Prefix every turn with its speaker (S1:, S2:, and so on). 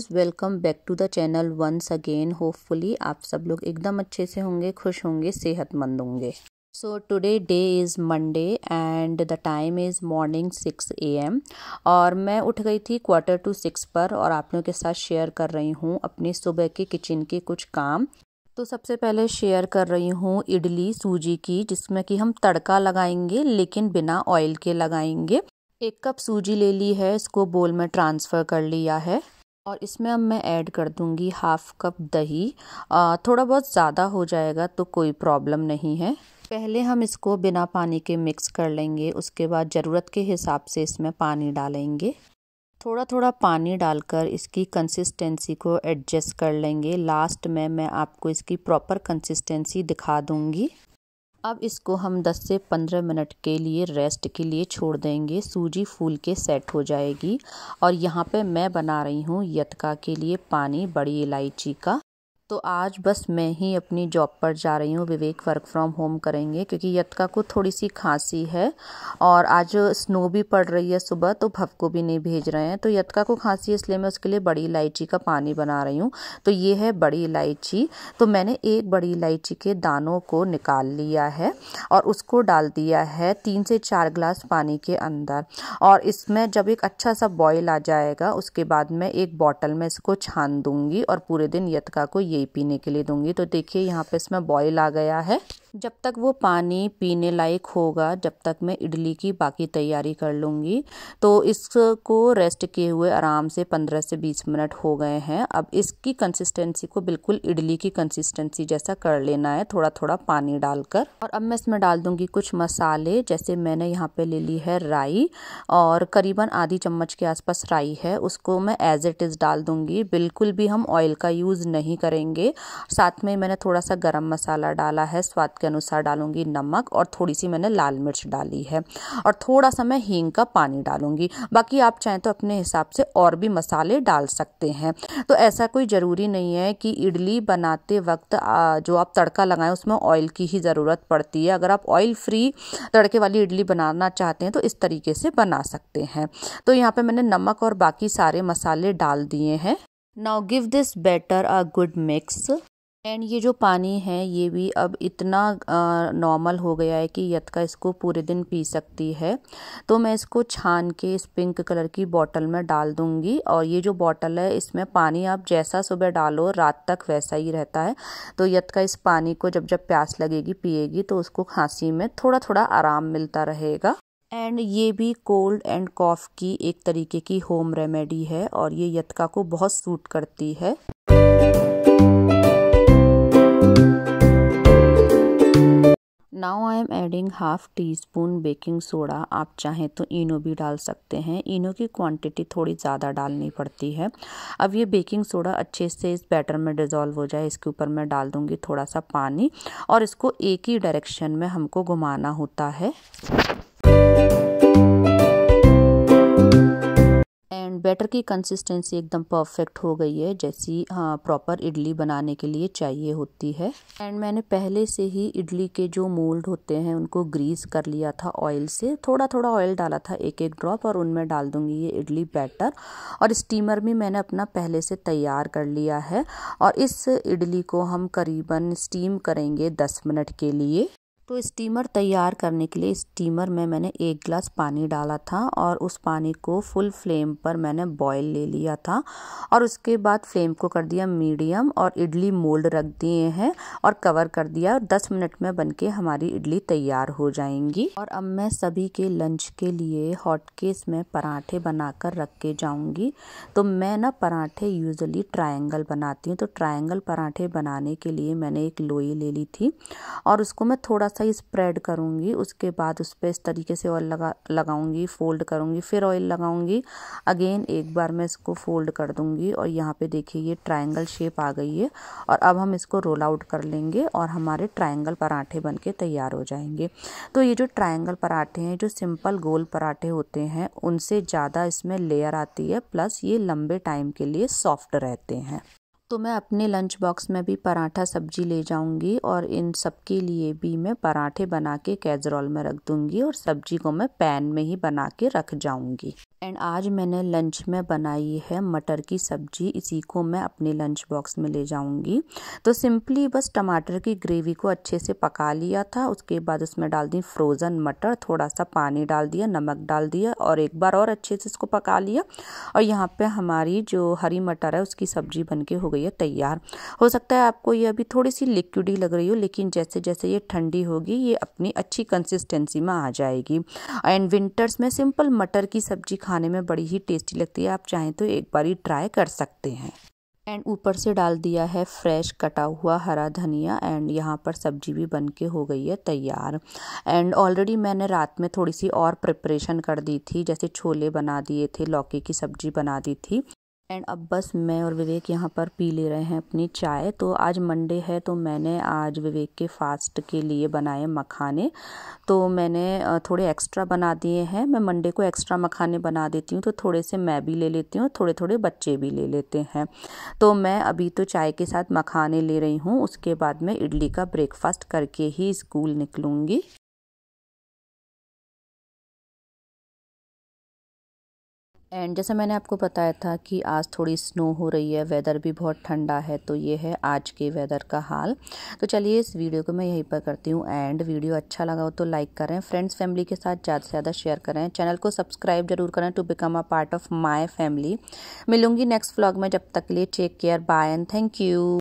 S1: guys welcome back to the channel once again hopefully आप सब लोग एकदम अच्छे से होंगे खुश होंगे सेहतमंद होंगे so today day is Monday and the time is morning six A M और मैं उठ गई थी क्वार्टर टू सिक्स पर और आप लोगों के साथ शेयर कर रही हूँ अपने सुबह के किचन के कुछ काम तो सबसे पहले शेयर कर रही हूँ इडली सूजी की जिसमें कि हम तड़का लगाएंगे लेकिन बिना ऑयल के लगाएंगे एक कप सूजी ले ली है इसको बोल में ट्रांसफ़र कर लिया है और इसमें अब मैं ऐड कर दूंगी हाफ़ कप दही आ, थोड़ा बहुत ज़्यादा हो जाएगा तो कोई प्रॉब्लम नहीं है पहले हम इसको बिना पानी के मिक्स कर लेंगे उसके बाद ज़रूरत के हिसाब से इसमें पानी डालेंगे थोड़ा थोड़ा पानी डालकर इसकी कंसिस्टेंसी को एडजस्ट कर लेंगे लास्ट में मैं आपको इसकी प्रॉपर कंसिस्टेंसी दिखा दूंगी अब इसको हम 10 से 15 मिनट के लिए रेस्ट के लिए छोड़ देंगे सूजी फूल के सेट हो जाएगी और यहाँ पे मैं बना रही हूँ यतका के लिए पानी बड़ी इलायची का तो आज बस मैं ही अपनी जॉब पर जा रही हूँ विवेक वर्क फ्रॉम होम करेंगे क्योंकि यतका को थोड़ी सी खांसी है और आज स्नो भी पड़ रही है सुबह तो भव को भी नहीं भेज रहे हैं तो यत्का को खांसी इसलिए मैं उसके लिए बड़ी इलायची का पानी बना रही हूँ तो ये है बड़ी इलायची तो मैंने एक बड़ी इलायची के दानों को निकाल लिया है और उसको डाल दिया है तीन से चार ग्लास पानी के अंदर और इसमें जब एक अच्छा सा बॉयल आ जाएगा उसके बाद मैं एक बॉटल में इसको छान दूंगी और पूरे दिन यत्का को ये पीने के लिए दूंगी तो देखिए यहाँ पे इसमें बॉईल आ गया है जब तक वो पानी पीने लायक होगा जब तक मैं इडली की बाकी तैयारी कर लूँगी तो इसको रेस्ट किए हुए आराम से पंद्रह से बीस मिनट हो गए हैं अब इसकी कंसिस्टेंसी को बिल्कुल इडली की कंसिस्टेंसी जैसा कर लेना है थोड़ा थोड़ा पानी डालकर और अब मैं इसमें डाल दूँगी कुछ मसाले जैसे मैंने यहाँ पे ले ली है राई और करीबन आधी चम्मच के आसपास राई है उसको मैं एज इट इज़ डाल दूँगी बिल्कुल भी हम ऑयल का यूज़ नहीं करेंगे साथ में मैंने थोड़ा सा गर्म मसाला डाला है स्वाद आपके अनुसार डालूंगी नमक और थोड़ी सी मैंने लाल मिर्च डाली है और थोड़ा सा मैं हींग का पानी डालूंगी बाकी आप चाहें तो अपने हिसाब से और भी मसाले डाल सकते हैं तो ऐसा कोई ज़रूरी नहीं है कि इडली बनाते वक्त जो आप तड़का लगाएं उसमें ऑयल की ही ज़रूरत पड़ती है अगर आप ऑयल फ्री तड़के वाली इडली बनाना चाहते हैं तो इस तरीके से बना सकते हैं तो यहाँ पर मैंने नमक और बाकी सारे मसाले डाल दिए हैं now give this batter a good mix and ये जो पानी है ये भी अब इतना नॉर्मल हो गया है कि यतका इसको पूरे दिन पी सकती है तो मैं इसको छान के इस पिंक कलर की बॉटल में डाल दूंगी और ये जो बॉटल है इसमें पानी आप जैसा सुबह डालो रात तक वैसा ही रहता है तो यतका इस पानी को जब जब प्यास लगेगी पिएगी तो उसको खांसी में थोड़ा थोड़ा आराम मिलता रहेगा एंड ये भी कोल्ड एंड कॉफ़ की एक तरीके की होम रेमेडी है और ये यतका को बहुत सूट करती है now I am adding half teaspoon baking soda आप चाहें तो इनो भी डाल सकते हैं इनो की क्वांटिटी थोड़ी ज़्यादा डालनी पड़ती है अब ये बेकिंग सोडा अच्छे से इस बैटर में डिज़ोल्व हो जाए इसके ऊपर मैं डाल दूँगी थोड़ा सा पानी और इसको एक ही डायरेक्शन में हमको घुमाना होता है एंड बैटर की कंसिस्टेंसी एकदम परफेक्ट हो गई है जैसी प्रॉपर हाँ, इडली बनाने के लिए चाहिए होती है एंड मैंने पहले से ही इडली के जो मोल्ड होते हैं उनको ग्रीस कर लिया था ऑयल से थोड़ा थोड़ा ऑयल डाला था एक एक ड्रॉप और उनमें डाल दूंगी ये इडली बैटर और स्टीमर भी मैंने अपना पहले से तैयार कर लिया है और इस इडली को हम करीबन स्टीम करेंगे दस मिनट के लिए तो स्टीमर तैयार करने के लिए स्टीमर में मैंने एक गिलास पानी डाला था और उस पानी को फुल फ्लेम पर मैंने बॉयल ले लिया था और उसके बाद फ्लेम को कर दिया मीडियम और इडली मोल्ड रख दिए हैं और कवर कर दिया और दस मिनट में बन के हमारी इडली तैयार हो जाएंगी और अब मैं सभी के लंच के लिए हॉटकेस में पराठे कर रख के जाऊंगी तो मैं ना पराठे यूजली ट्राइंगल बनाती हूँ तो ट्राइंगल पराठे बनाने के लिए मैंने एक लोई ले ली थी और उसको मैं थोड़ा सा सा ही स्प्रेड करूँगी उसके बाद उस पर इस तरीके से ऑयल लगा लगाऊँगी फोल्ड करूँगी फिर ऑयल लगाऊँगी अगेन एक बार मैं इसको फोल्ड कर दूँगी और यहाँ पे देखिए ये ट्रायंगल शेप आ गई है और अब हम इसको रोल आउट कर लेंगे और हमारे ट्रायंगल पराठे बन के तैयार हो जाएंगे तो ये जो ट्राइंगल पराठे हैं जो सिंपल गोल पराठे होते हैं उनसे ज़्यादा इसमें लेयर आती है प्लस ये लंबे टाइम के लिए सॉफ्ट रहते हैं तो मैं अपने लंच बॉक्स में भी पराठा सब्जी ले जाऊंगी और इन सब के लिए भी मैं पराठे बना के कैजरोल में रख दूंगी और सब्जी को मैं पैन में ही बना के रख जाऊंगी एंड आज मैंने लंच में बनाई है मटर की सब्जी इसी को मैं अपने लंच बॉक्स में ले जाऊंगी तो सिंपली बस टमाटर की ग्रेवी को अच्छे से पका लिया था उसके बाद उसमें डाल दी फ्रोज़न मटर थोड़ा सा पानी डाल दिया नमक डाल दिया और एक बार और अच्छे से इसको पका लिया और यहाँ पे हमारी जो हरी मटर है उसकी सब्जी बन के हो गई गई है तैयार हो सकता है आपको ये अभी थोड़ी सी लिक्विड ही लग रही हो लेकिन जैसे जैसे ये ठंडी होगी ये अपनी अच्छी कंसिस्टेंसी में आ जाएगी एंड विंटर्स में सिंपल मटर की सब्जी खाने में बड़ी ही टेस्टी लगती है आप चाहें तो एक बार ही ट्राई कर सकते हैं एंड ऊपर से डाल दिया है फ्रेश कटा हुआ हरा धनिया एंड यहाँ पर सब्जी भी बन के हो गई है तैयार एंड ऑलरेडी मैंने रात में थोड़ी सी और प्रिपरेशन कर दी थी जैसे छोले बना दिए थे लौकी की सब्जी बना दी थी एंड अब बस मैं और विवेक यहाँ पर पी ले रहे हैं अपनी चाय तो आज मंडे है तो मैंने आज विवेक के फास्ट के लिए बनाए मखाने तो मैंने थोड़े एक्स्ट्रा बना दिए हैं मैं मंडे को एक्स्ट्रा मखाने बना देती हूँ तो थोड़े से मैं भी ले लेती हूँ थोड़े थोड़े बच्चे भी ले लेते हैं तो मैं अभी तो चाय के साथ मखाने ले रही हूँ उसके बाद मैं इडली का ब्रेकफास्ट करके ही स्कूल निकलूँगी एंड जैसा मैंने आपको बताया था कि आज थोड़ी स्नो हो रही है वेदर भी बहुत ठंडा है तो ये है आज के वेदर का हाल तो चलिए इस वीडियो को मैं यहीं पर करती हूँ एंड वीडियो अच्छा लगा हो तो लाइक करें फ्रेंड्स फैमिली के साथ ज़्यादा से ज़्यादा शेयर करें चैनल को सब्सक्राइब जरूर करें to become a part of my family मिलूंगी नेक्स्ट व्लॉग में जब तक लिए take care bye and thank you